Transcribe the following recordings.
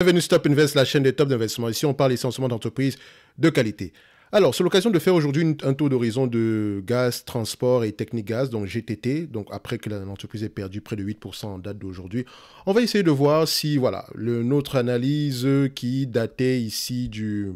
Bienvenue Stop Invest, la chaîne des top d'investissement. Ici, on parle essentiellement d'entreprises de qualité. Alors, c'est l'occasion de faire aujourd'hui un taux d'horizon de gaz, transport et technique gaz, donc GTT. Donc, après que l'entreprise ait perdu près de 8% en date d'aujourd'hui, on va essayer de voir si, voilà, le, notre analyse qui datait ici du,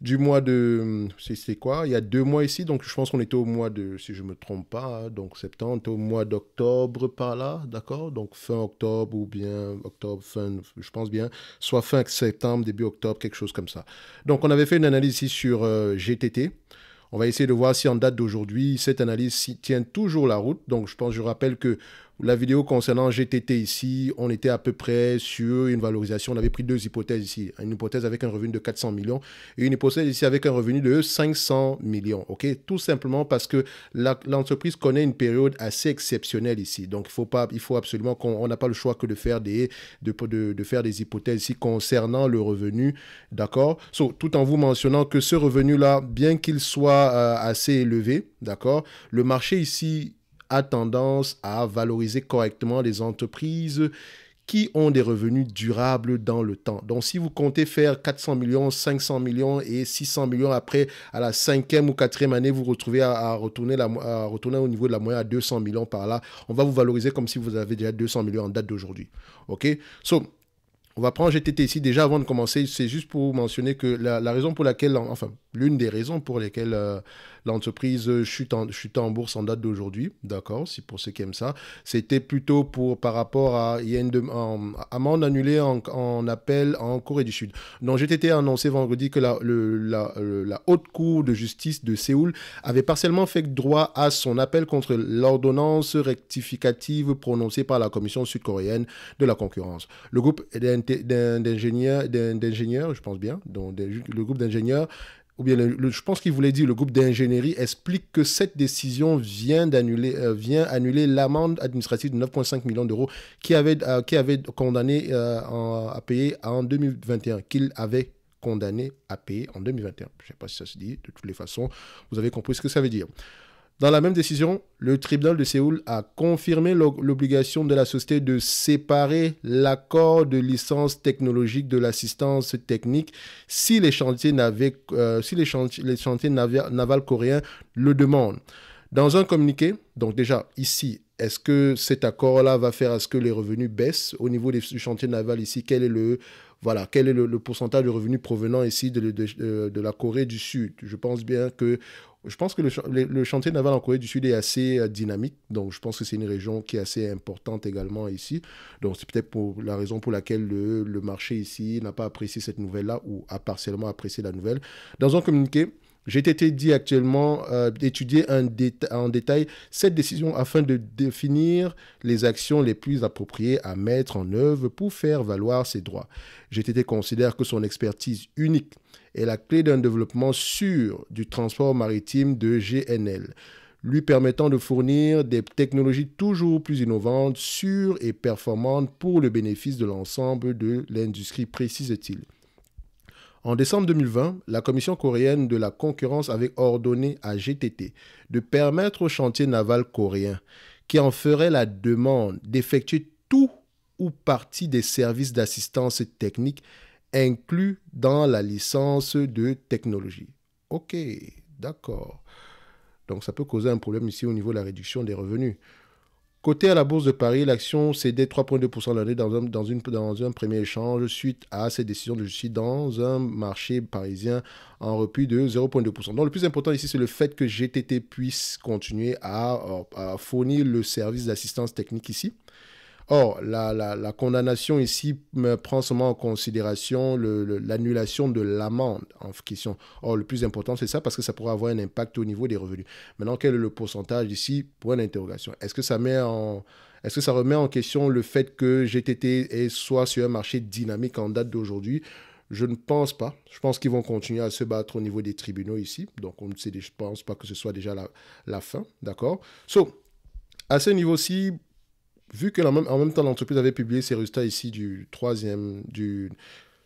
du mois de. C'est quoi Il y a deux mois ici, donc je pense qu'on était au mois de, si je ne me trompe pas, hein, donc septembre, au mois d'octobre par là, d'accord Donc fin octobre ou bien octobre, fin, je pense bien, soit fin septembre, début octobre, quelque chose comme ça. Donc on avait fait une analyse ici sur euh, GTT. On va essayer de voir si en date d'aujourd'hui, cette analyse tient toujours la route. Donc je pense, je rappelle que la vidéo concernant GTT ici, on était à peu près sur une valorisation. On avait pris deux hypothèses ici. Une hypothèse avec un revenu de 400 millions et une hypothèse ici avec un revenu de 500 millions. OK Tout simplement parce que l'entreprise connaît une période assez exceptionnelle ici. Donc, il faut, faut absolument qu'on n'a pas le choix que de faire des, de, faire des hypothèses ici concernant le revenu. D'accord Tout en vous mentionnant que ce revenu-là, bien qu'il soit euh, assez élevé, d'accord Le marché ici a tendance à valoriser correctement les entreprises qui ont des revenus durables dans le temps. Donc si vous comptez faire 400 millions, 500 millions et 600 millions après, à la cinquième ou quatrième année, vous retrouvez à, retourner la, au niveau de la moyenne à 200 millions par là. On va vous valoriser comme si vous avez déjà 200 millions en date d'aujourd'hui. OK So, on va prendre GTT ici. Déjà, avant de commencer, c'est juste pour mentionner que la, raison pour laquelle, enfin, l'une des raisons pour lesquelles... Euh, L'entreprise chute en, en bourse en date d'aujourd'hui, d'accord, Si pour ceux qui aiment ça. C'était plutôt pour, par rapport à, y a une amende annulée en, appel en Corée du Sud. Donc, j'ai été annoncé vendredi que la, haute cour de justice de Séoul avait partiellement fait droit à son appel contre l'ordonnance rectificative prononcée par la Commission sud-coréenne de la concurrence. Le groupe d'ingénieurs, je pense bien, donc le groupe d'ingénieurs ou bien je pense qu'il voulait dire le groupe d'ingénierie explique que cette décision vient d'annuler euh, vient annuler l'amende administrative de 9,5 millions d'euros qui avait euh, qui avait condamné euh, à payer en 2021 qu'il avait condamné à payer en 2021. Je ne sais pas si ça se dit de toutes les façons, vous avez compris ce que ça veut dire. Dans la même décision, le tribunal de Séoul a confirmé l'obligation de la société de séparer l'accord de licence technologique de l'assistance technique si les chantiers, euh, si les chantiers, navals coréens le demandent. Dans un communiqué, donc déjà ici, est-ce que cet accord-là va faire à ce que les revenus baissent au niveau des chantiers navals ici Quel est le, voilà, quel est le, pourcentage de revenus provenant ici euh, de, la Corée du Sud Je pense bien que je pense que le, chantier naval en Corée du Sud est assez euh, dynamique. Donc, je pense que c'est une région qui est assez importante également ici. Donc, c'est peut-être la raison pour laquelle le marché ici n'a pas apprécié cette nouvelle-là ou a partiellement apprécié la nouvelle. Dans un communiqué, j'ai été dit actuellement euh, d'étudier en détail cette décision afin de définir les actions les plus appropriées à mettre en œuvre pour faire valoir ses droits. GTT considère que son expertise unique est la clé d'un développement sûr du transport maritime de GNL, lui permettant de fournir des technologies toujours plus innovantes, sûres et performantes pour le bénéfice de l'ensemble de l'industrie, précise-t-il. En décembre 2020, la Commission coréenne de la concurrence avait ordonné à GTT de permettre au chantier naval coréen qui en ferait la demande d'effectuer tout ou partie des services d'assistance technique inclus dans la licence de technologie. Ok, d'accord. Donc ça peut causer un problème ici au niveau de la réduction des revenus. Côté à la Bourse de Paris, l'action cédait 3,2% l'année dans un, une, dans un premier échange suite à cette décision de justice dans un marché parisien en repli de 0,2%. Donc le plus important ici, c'est le fait que GTT puisse continuer euh, à fournir le service d'assistance technique ici. Or, la, condamnation ici prend seulement en considération l'annulation de l'amende en question. Or, le plus important, c'est ça parce que ça pourrait avoir un impact au niveau des revenus. Maintenant, quel est le pourcentage ici Point d'interrogation. Est-ce que ça met en... Est-ce que ça remet en question le fait que GTT soit sur un marché dynamique en date d'aujourd'hui je ne pense pas. Je pense qu'ils vont continuer à se battre au niveau des tribunaux ici. Donc, on ne je ne pense pas que ce soit déjà la, la fin. D'accord So, à ce niveau-ci, vu que en même, temps l'entreprise avait publié ses résultats ici du troisième, du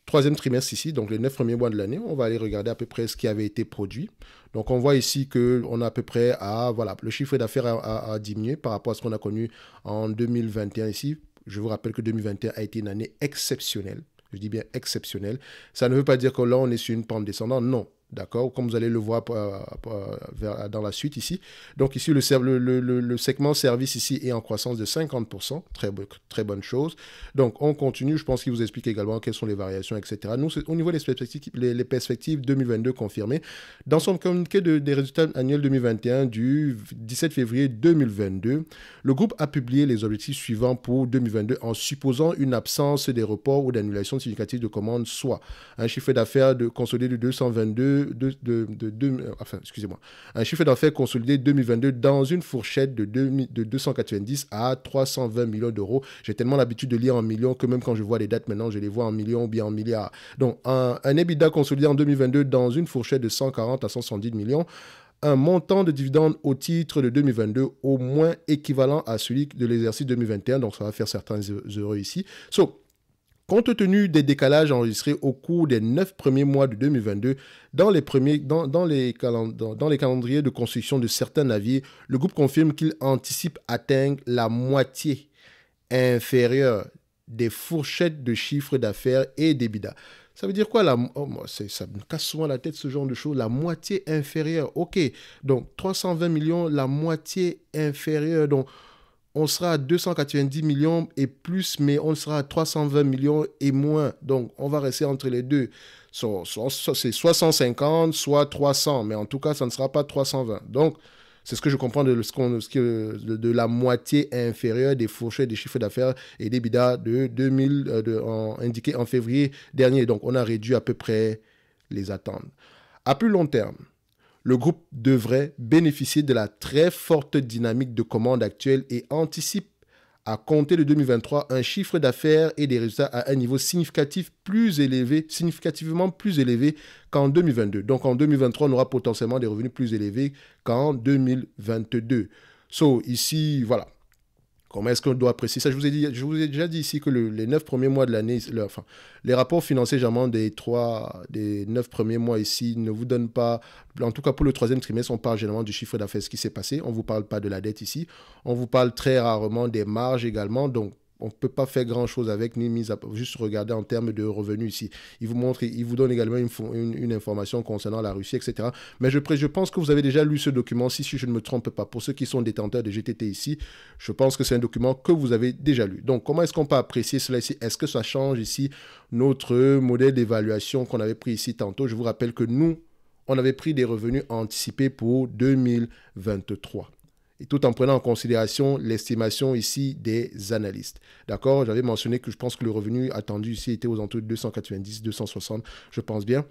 troisième trimestre ici, donc les neuf premiers mois de l'année, on va aller regarder à peu près ce qui avait été produit. Donc on voit ici que on a à peu près à voilà le chiffre d'affaires a diminué par rapport à ce qu'on a connu en 2021 ici. Je vous rappelle que 2021 a été une année exceptionnelle. Je dis bien exceptionnelle. Ça ne veut pas dire que là on est sur une pente descendante. Non, D'accord Comme vous allez le voir euh, euh, dans la suite ici. Donc ici, le, le, segment service ici est en croissance de 50%. Très, très bonne chose. Donc on continue. Je pense qu'il vous explique également quelles sont les variations, etc. Nous, au niveau des perspectives, les, perspectives 2022 confirmées, dans son communiqué de, des résultats annuels 2021 du 17 février 2022, le groupe a publié les objectifs suivants pour 2022 en supposant une absence des reports ou d'annulation significative de commandes, soit un chiffre d'affaires consolidé de 222 euh, enfin, excusez-moi, un chiffre d'affaires consolidé 2022 dans une fourchette de, 290 à 320 millions d'euros. J'ai tellement l'habitude de lire en millions que même quand je vois les dates maintenant, je les vois en millions ou bien en milliards. Donc, un, un EBITDA consolidé en 2022 dans une fourchette de 140 à 170 millions un montant de dividendes au titre de 2022 au moins équivalent à celui de l'exercice 2021. Donc, ça va faire certains heureux ici. So, Compte tenu des décalages enregistrés au cours des neuf premiers mois de 2022 dans les, premiers, dans, dans les, calendriers de construction de certains navires, le groupe confirme qu'il anticipe atteindre la moitié inférieure des fourchettes de chiffres d'affaires et d'EBIDA. Ça veut dire quoi la, oh, Ça me casse souvent la tête ce genre de choses. La moitié inférieure, ok. Donc 320 millions, la moitié inférieure. Donc on sera à 290 millions et plus, mais on sera à 320 millions et moins. Donc, on va rester entre les deux. c'est soit 150, soit 300, mais en tout cas, ça ne sera pas 320. Donc, c'est ce que je comprends de, la moitié inférieure des fourchettes des chiffres d'affaires et des bidas de 2000 euh, indiqués en février dernier. Donc, on a réduit à peu près les attentes. À plus long terme, le groupe devrait bénéficier de la très forte dynamique de commande actuelle et anticipe à compter de 2023 un chiffre d'affaires et des résultats à un niveau significatif plus élevé, significativement plus élevé qu'en 2022. Donc en 2023, on aura potentiellement des revenus plus élevés qu'en 2022. So, ici, voilà, Comment est-ce qu'on doit apprécier ça je vous, ai dit, je vous ai déjà dit ici que les neuf premiers mois de l'année, enfin, les rapports financiers généralement des trois, des neuf premiers mois ici ne vous donnent pas, en tout cas pour le troisième trimestre, on parle généralement du chiffre d'affaires, ce qui s'est passé. On ne vous parle pas de la dette ici. On vous parle très rarement des marges également. Donc, on ne peut pas faire grand-chose avec, ni mise à, juste regarder en termes de revenus ici. Il vous montre, il vous donne également une, information concernant la Russie, etc. Mais je, je pense que vous avez déjà lu ce document, si, si je ne me trompe pas. Pour ceux qui sont détenteurs de GTT ici, je pense que c'est un document que vous avez déjà lu. Donc, comment est-ce qu'on peut apprécier cela ici Est-ce que ça change ici notre modèle d'évaluation qu'on avait pris ici tantôt Je vous rappelle que nous, on avait pris des revenus anticipés pour 2023 tout en prenant en considération l'estimation ici des analystes. D'accord J'avais mentionné que je pense que le revenu attendu ici était aux alentours de 290, 260, je pense bien.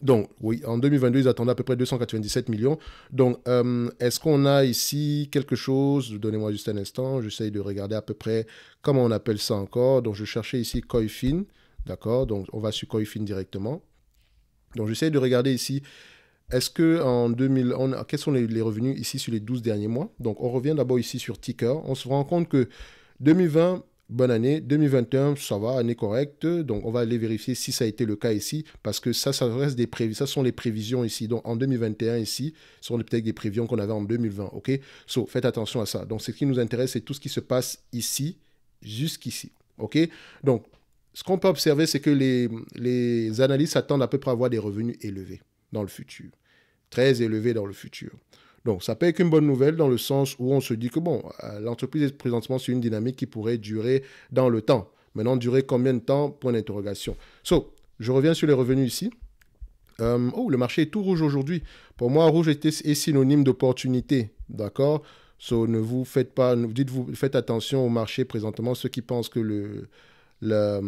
Donc, oui, en 2022, ils attendaient à peu près 297 millions. Donc, euh, est-ce qu'on a ici quelque chose Donnez-moi juste un instant. J'essaye de regarder à peu près comment on appelle ça encore. Donc, je cherchais ici Coifin. D'accord Donc, on va sur Coifin directement. Donc, j'essaie de regarder ici est-ce que en 2000, quels sont les, revenus ici sur les 12 derniers mois Donc, on revient d'abord ici sur Ticker. On se rend compte que 2020, bonne année. 2021, ça va, année correcte. Donc, on va aller vérifier si ça a été le cas ici, parce que ça, ça reste des prévisions. Ça sont les prévisions ici. Donc, en 2021 ici, ce sont peut-être des prévisions qu'on avait en 2020. Ok, so faites attention à ça. Donc, ce qui nous intéresse, c'est tout ce qui se passe ici, jusqu'ici. Ok, donc ce qu'on peut observer, c'est que les, les analystes attendent à peu près avoir des revenus élevés dans le futur très élevé dans le futur. Donc, ça peut être une bonne nouvelle dans le sens où on se dit que, bon, euh, l'entreprise est présentement sur une dynamique qui pourrait durer dans le temps. Maintenant, durer combien de temps Point d'interrogation. So, je reviens sur les revenus ici. Euh, oh, le marché est tout rouge aujourd'hui. Pour moi, rouge est, est synonyme d'opportunité. D'accord So, ne vous faites pas, dites-vous, faites attention au marché présentement. Ceux qui pensent que le, le, euh,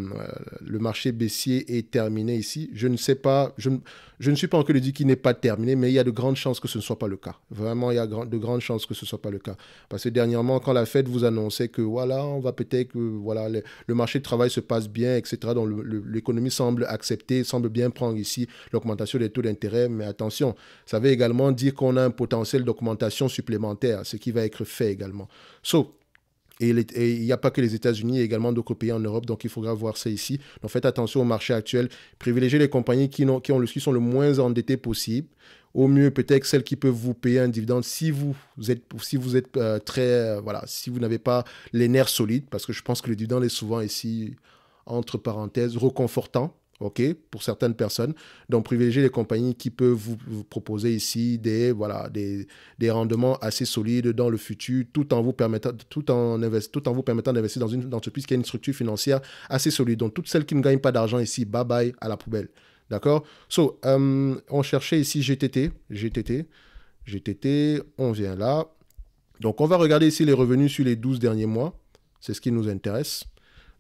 le, marché baissier est terminé ici. Je ne sais pas, je, je ne suis pas encore le dit qu'il n'est pas terminé, mais il y a de grandes chances que ce ne soit pas le cas. Vraiment, il y a de grandes chances que ce ne soit pas le cas. Parce que dernièrement, quand la Fed vous annonçait que voilà, on va peut-être que voilà, le, marché du travail se passe bien, etc., donc l'économie semble accepter, semble bien prendre ici l'augmentation des taux d'intérêt, mais attention, ça veut également dire qu'on a un potentiel d'augmentation supplémentaire, ce qui va être fait également. So, et il n'y a pas que les États-Unis, il y a également d'autres pays en Europe, donc il faudra voir ça ici. Donc faites attention au marché actuel. Privilégiez les compagnies qui, ont, qui, ont, qui sont le moins endettées possible. Au mieux, peut-être celles qui peuvent vous payer un dividende si vous êtes, si vous êtes euh, très. Euh, voilà, si vous n'avez pas les nerfs solides, parce que je pense que le dividende est souvent ici, entre parenthèses, reconfortant OK, pour certaines personnes. Donc, privilégiez les compagnies qui peuvent vous, proposer ici des, voilà, des, rendements assez solides dans le futur, tout en vous permettant, tout en tout vous permettant d'investir dans une entreprise qui a une structure financière assez solide. Donc, toutes celles qui ne gagnent pas d'argent ici, bye bye à la poubelle. D'accord So, euh, on cherchait ici GTT, GTT, GTT, on vient là. Donc, on va regarder ici les revenus sur les 12 derniers mois. C'est ce qui nous intéresse.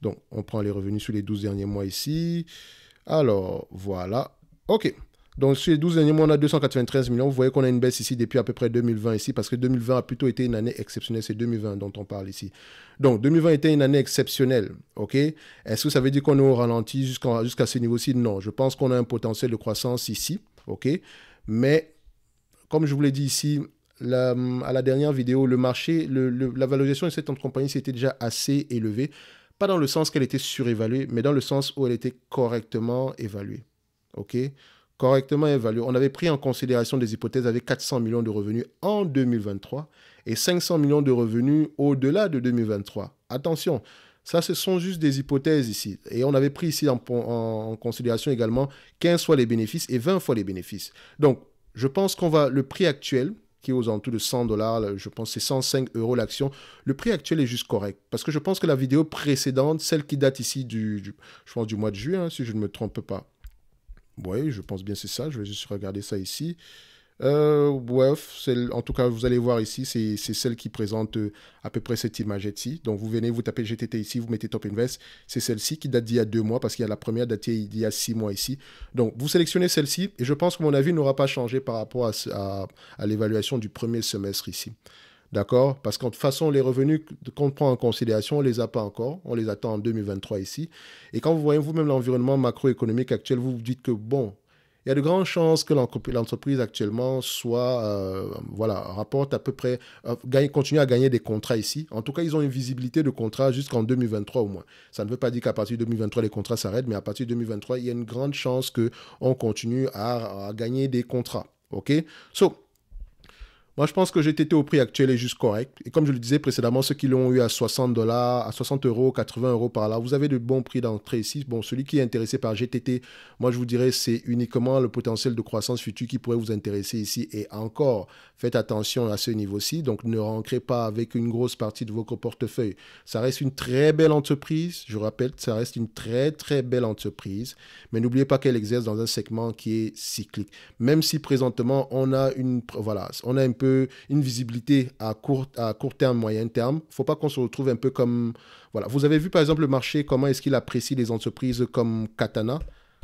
Donc, on prend les revenus sur les 12 derniers mois ici. Alors, voilà. OK. Donc, sur les 12 derniers mois, on a 293 millions. Vous voyez qu'on a une baisse ici depuis à peu près 2020 ici, parce que 2020 a plutôt été une année exceptionnelle. C'est 2020 dont on parle ici. Donc, 2020 était une année exceptionnelle. OK Est-ce que ça veut dire qu'on est au ralenti jusqu'à ce niveau-ci Non. Je pense qu'on a un potentiel de croissance ici. OK Mais, comme je vous l'ai dit ici, à la dernière vidéo, le marché, la valorisation de cette entreprise c'était déjà assez élevée, pas dans le sens qu'elle était surévaluée, mais dans le sens où elle était correctement évaluée. OK Correctement évaluée. On avait pris en considération des hypothèses avec 400 millions de revenus en 2023 et 500 millions de revenus au-delà de 2023. Attention, ça, ce sont juste des hypothèses ici. Et on avait pris ici en, en, considération également 15 fois les bénéfices et 20 fois les bénéfices. Donc, je pense qu'on va, le prix actuel, qui est aux alentours de 100 dollars, je pense c'est 105 euros l'action. Le prix actuel est juste correct parce que je pense que la vidéo précédente, celle qui date ici du, je pense du mois de juin, hein, si je ne me trompe pas. Oui, je pense bien c'est ça. Je vais juste regarder ça ici. Euh, bref, en tout cas, vous allez voir ici, c'est celle qui présente euh, à peu près cette image-ci. Donc, vous venez, vous tapez GTT ici, vous mettez Top Invest. C'est celle-ci qui date d'il y a deux mois parce qu'il y a la première datée il y a six mois ici. Donc, vous sélectionnez celle-ci et je pense que mon avis n'aura pas changé par rapport à, l'évaluation du premier semestre ici. D'accord Parce qu'en toute façon, les revenus qu'on prend en considération, on ne les a pas encore. On les attend en 2023 ici. Et quand vous voyez vous-même l'environnement macroéconomique actuel, vous vous dites que, bon, il y a de grandes chances que l'entreprise actuellement soit, euh, voilà, rapporte à peu près, euh, continue à gagner des contrats ici. En tout cas, ils ont une visibilité de contrat jusqu'en 2023 au moins. Ça ne veut pas dire qu'à partir de 2023, les contrats s'arrêtent, mais à partir de 2023, il y a une grande chance qu'on continue à, à gagner des contrats. OK So, moi, je pense que GTT au prix actuel est juste correct. Et comme je le disais précédemment, ceux qui l'ont eu à 60 dollars, à 60 euros, 80 euros par là, vous avez de bons prix d'entrée ici. Bon, celui qui est intéressé par GTT, moi, je vous dirais, c'est uniquement le potentiel de croissance future qui pourrait vous intéresser ici. Et encore, faites attention à ce niveau-ci. Donc, ne rentrez pas avec une grosse partie de votre portefeuille. Ça reste une très belle entreprise. Je rappelle, ça reste une très, très belle entreprise. Mais n'oubliez pas qu'elle exerce dans un segment qui est cyclique. Même si présentement, on a une, voilà, on a un une visibilité à court, à court terme, moyen terme. Il ne faut pas qu'on se retrouve un peu comme... Voilà, vous avez vu par exemple le marché, comment est-ce qu'il apprécie les entreprises comme Katana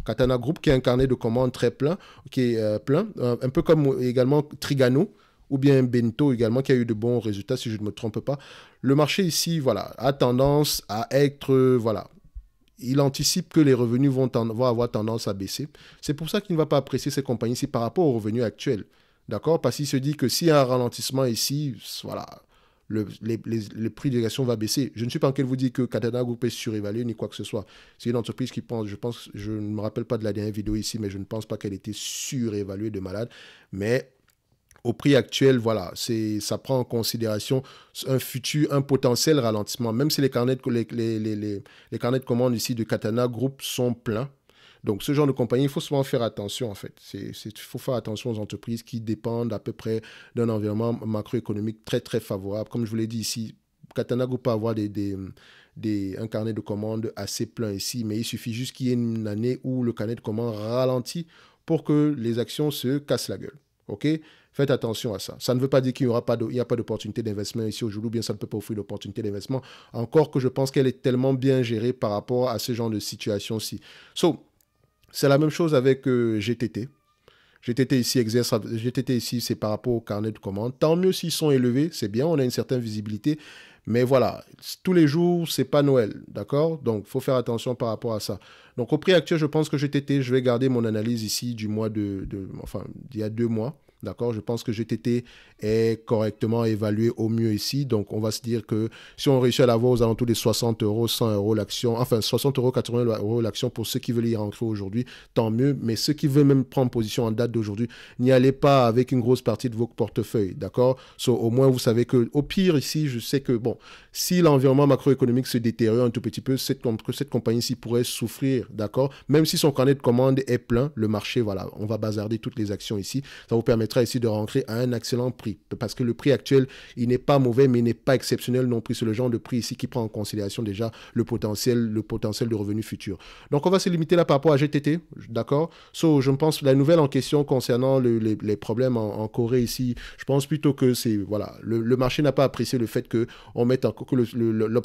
Katana Group, qui est un carnet de commandes très plein, qui est euh, plein, euh, un peu comme également Trigano, ou bien Bento également, qui a eu de bons résultats, si je ne me trompe pas. Le marché ici, voilà, a tendance à être, voilà, il anticipe que les revenus vont, vont avoir tendance à baisser. C'est pour ça qu'il ne va pas apprécier ces compagnies-ci par rapport aux revenus actuels. D'accord Parce qu'il se dit que s'il y a un ralentissement ici, voilà, le, prix de va baisser. Je ne suis pas en train de vous dire que Katana Group est surévalué ni quoi que ce soit. C'est une entreprise qui pense, je pense, je ne me rappelle pas de la dernière vidéo ici, mais je ne pense pas qu'elle était surévaluée de malade. Mais au prix actuel, voilà, c'est, ça prend en considération un futur, un potentiel ralentissement. Même si les carnets, les, les, carnets de commande ici de Katana Group sont pleins, donc, ce genre de compagnie, il faut souvent faire attention, en fait. Il faut faire attention aux entreprises qui dépendent à peu près d'un environnement macroéconomique très, très favorable. Comme je vous l'ai dit ici, Katana peut avoir des, un carnet de commandes assez plein ici, mais il suffit juste qu'il y ait une année où le carnet de commandes ralentit pour que les actions se cassent la gueule. OK Faites attention à ça. Ça ne veut pas dire qu'il n'y aura pas il y a pas d'opportunité d'investissement ici aujourd'hui, bien ça ne peut pas offrir d'opportunité d'investissement. Encore que je pense qu'elle est tellement bien gérée par rapport à ce genre de situation-ci. So, c'est la même chose avec euh, GTT. GTT ici, exerce, GTT ici, c'est par rapport au carnet de commandes. Tant mieux s'ils sont élevés, c'est bien, on a une certaine visibilité. Mais voilà, tous les jours, c'est pas Noël, d'accord Donc, faut faire attention par rapport à ça. Donc, au prix actuel, je pense que GTT, je vais garder mon analyse ici du mois de, de enfin, il y a deux mois. D'accord Je pense que GTT est correctement évalué au mieux ici. Donc, on va se dire que si on réussit à l'avoir aux alentours des 60 euros, 100 euros l'action, enfin 60 euros, 80 euros l'action pour ceux qui veulent y rentrer aujourd'hui, tant mieux. Mais ceux qui veulent même prendre position en date d'aujourd'hui, n'y allez pas avec une grosse partie de vos portefeuilles. D'accord Au moins, vous savez que, au pire, ici, je sais que, bon, si l'environnement macroéconomique se détériore un tout petit peu, cette, cette compagnie-ci pourrait souffrir. D'accord Même si son carnet de commandes est plein, le marché, voilà, on va bazarder toutes les actions ici. Ça vous permet ici de rentrer à un excellent prix. Parce que le prix actuel, il n'est pas mauvais, mais il n'est pas exceptionnel non plus. C'est le genre de prix ici qui prend en considération déjà le potentiel, le potentiel de revenus futurs. Donc, on va se limiter là par rapport à GTT, d'accord So, je pense la nouvelle en question concernant les, problèmes en, Corée ici, je pense plutôt que c'est, voilà, le, marché n'a pas apprécié le fait qu'on mette que le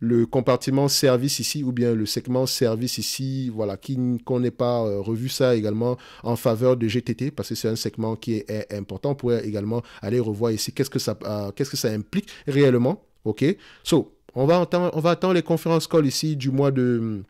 le compartiment service ici ou bien le segment service ici, voilà, qu'on n'ait pas euh, revu ça également en faveur de GTT parce que c'est un segment qui est, important. On pourrait également aller revoir ici qu'est-ce que ça, euh, quest que ça implique réellement. OK? So, on va, on va attendre les conférences call ici du mois de,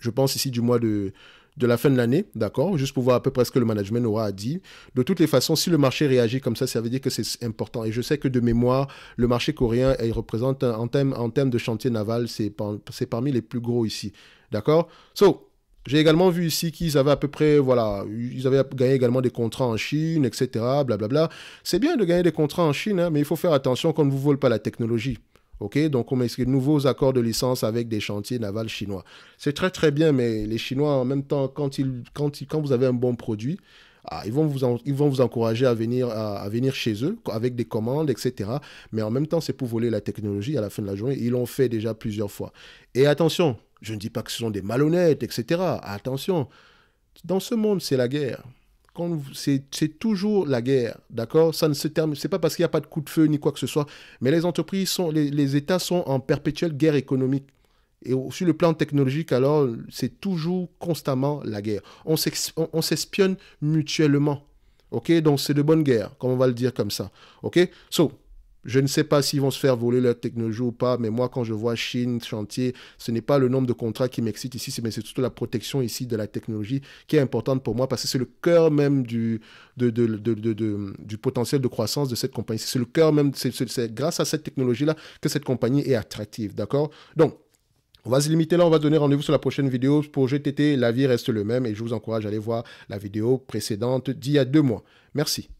je pense ici du mois de, de la fin de l'année, d'accord Juste pour voir à peu près ce que le management aura à dire. De toutes les façons, si le marché réagit comme ça, ça veut dire que c'est important. Et je sais que de mémoire, le marché coréen, il représente en termes de chantier naval, c'est parmi les plus gros ici, d'accord So, j'ai également vu ici qu'ils avaient à peu près, voilà, ils avaient gagné également des contrats en Chine, etc., blablabla. C'est bien de gagner des contrats en Chine, hein, mais il faut faire attention qu'on ne vous vole pas la technologie donc, on met de nouveaux accords de licence avec des chantiers navals chinois. C'est très, très bien, mais les Chinois, en même temps, quand, ils, vous avez un bon produit, ah, ils, vont vous ils vont vous encourager à venir, à, venir chez eux avec des commandes, etc. Mais en même temps, c'est pour voler la technologie à la fin de la journée. Ils l'ont fait déjà plusieurs fois. Et attention, je ne dis pas que ce sont des malhonnêtes, etc. Attention, dans ce monde, c'est la guerre c'est toujours la guerre, d'accord Ça ne se termine, c'est pas parce qu'il n'y a pas de coup de feu ni quoi que ce soit, mais les entreprises sont, les, États sont en perpétuelle guerre économique. Et sur le plan technologique, alors, c'est toujours constamment la guerre. On s'espionne mutuellement, ok Donc c'est de bonne guerre, comme on va le dire comme ça, ok So, je ne sais pas s'ils vont se faire voler leur technologie ou pas, mais moi, quand je vois Chine, chantier, ce n'est pas le nombre de contrats qui m'excite ici, mais c'est surtout la protection ici de la technologie qui est importante pour moi parce que c'est le cœur même du, du potentiel de croissance de cette compagnie. C'est le cœur même, c'est grâce à cette technologie-là que cette compagnie est attractive, d'accord Donc, on va se limiter là, on va donner rendez-vous sur la prochaine vidéo. Pour GTT, vie reste le même et je vous encourage à aller voir la vidéo précédente d'il y a deux mois. Merci.